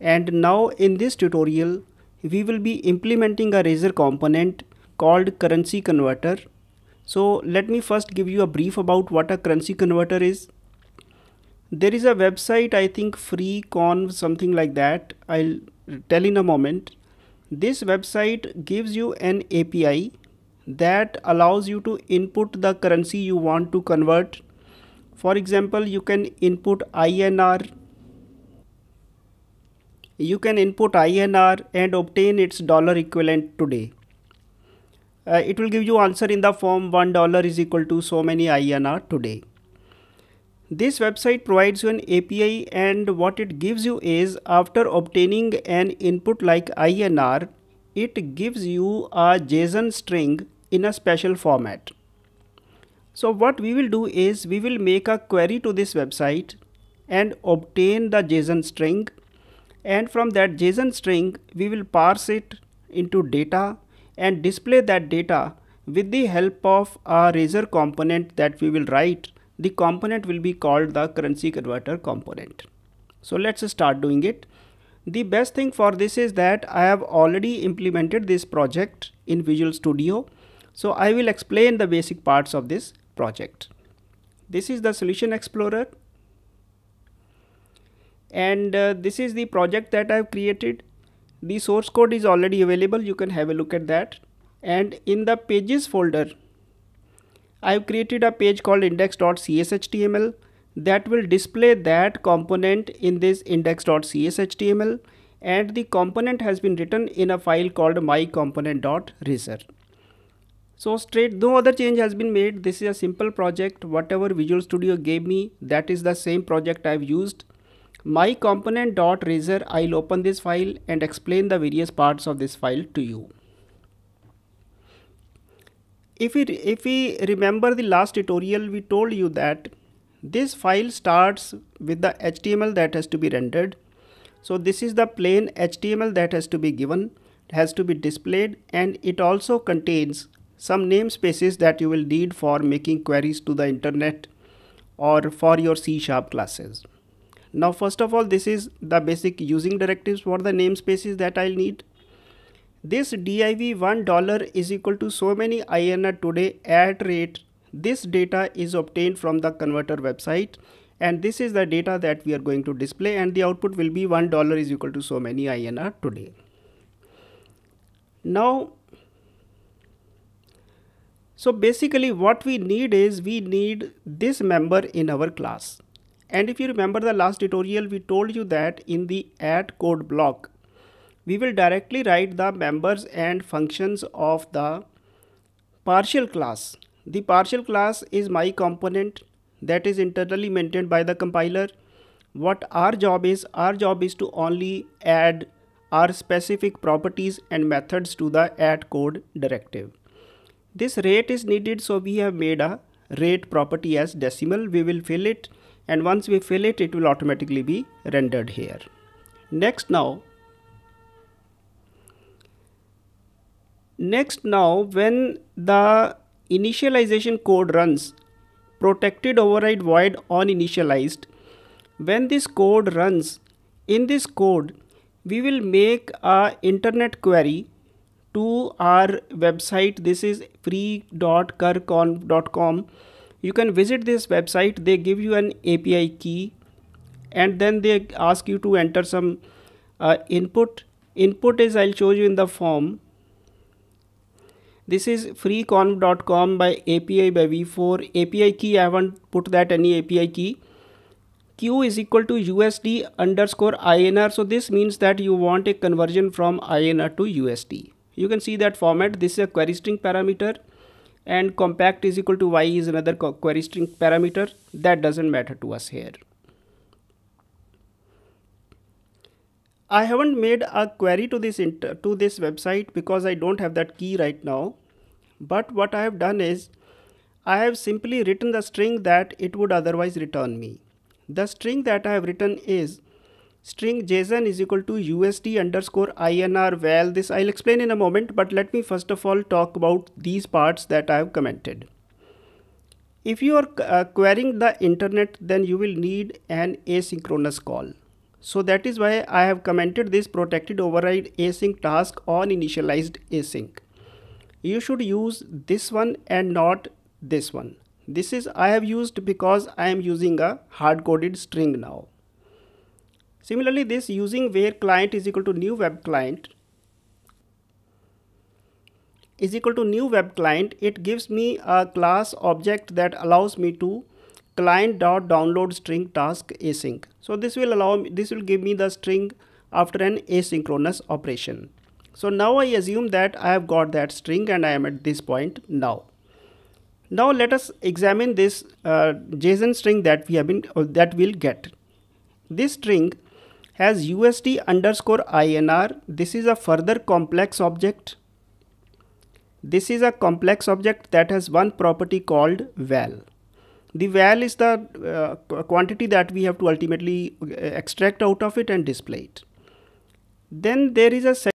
and now in this tutorial we will be implementing a razor component called currency converter so let me first give you a brief about what a currency converter is there is a website i think freeconv something like that i'll tell in a moment this website gives you an api that allows you to input the currency you want to convert for example you can input inr you can input INR and obtain its dollar equivalent today. Uh, it will give you answer in the form $1 is equal to so many INR today. This website provides you an API and what it gives you is after obtaining an input like INR, it gives you a JSON string in a special format. So what we will do is we will make a query to this website and obtain the JSON string and from that JSON string we will parse it into data and display that data with the help of a razor component that we will write the component will be called the currency converter component. So let's start doing it. The best thing for this is that I have already implemented this project in Visual Studio. So I will explain the basic parts of this project. This is the solution explorer and uh, this is the project that I've created. The source code is already available. You can have a look at that. And in the pages folder, I've created a page called index.cshtml that will display that component in this index.cshtml and the component has been written in a file called mycomponent.reaser. So straight no other change has been made. This is a simple project. Whatever Visual Studio gave me, that is the same project I've used my component.razor I'll open this file and explain the various parts of this file to you. If we, if we remember the last tutorial we told you that this file starts with the HTML that has to be rendered. So this is the plain HTML that has to be given, has to be displayed and it also contains some namespaces that you will need for making queries to the internet or for your C sharp classes. Now first of all this is the basic using directives for the namespaces that I'll need. This div $1 is equal to so many INR today at rate. This data is obtained from the converter website and this is the data that we are going to display and the output will be $1 is equal to so many INR today. Now so basically what we need is we need this member in our class. And if you remember the last tutorial, we told you that in the add code block, we will directly write the members and functions of the partial class. The partial class is my component that is internally maintained by the compiler. What our job is, our job is to only add our specific properties and methods to the add code directive. This rate is needed so we have made a rate property as decimal. We will fill it and once we fill it it will automatically be rendered here next now next now when the initialization code runs protected override void on initialized when this code runs in this code we will make a internet query to our website this is free.curconf.com you can visit this website they give you an api key and then they ask you to enter some uh, input input is i'll show you in the form this is freeconv.com by api by v4 api key i haven't put that any api key q is equal to usd underscore inr so this means that you want a conversion from inr to usd you can see that format this is a query string parameter and compact is equal to y is another query string parameter that doesn't matter to us here. I haven't made a query to this to this website because I don't have that key right now but what I have done is I have simply written the string that it would otherwise return me. The string that I have written is string json is equal to usd underscore inr val this I'll explain in a moment but let me first of all talk about these parts that I have commented. If you are uh, querying the internet then you will need an asynchronous call. So that is why I have commented this protected override async task on initialized async. You should use this one and not this one. This is I have used because I am using a hard coded string now. Similarly, this using where client is equal to new web client is equal to new web client, it gives me a class object that allows me to client dot download string task async. So this will allow me, this will give me the string after an asynchronous operation. So now I assume that I have got that string and I am at this point now. Now let us examine this uh, JSON string that we have been uh, that will get. This string has USD underscore INR. This is a further complex object. This is a complex object that has one property called val. The val is the uh, quantity that we have to ultimately uh, extract out of it and display it. Then there is a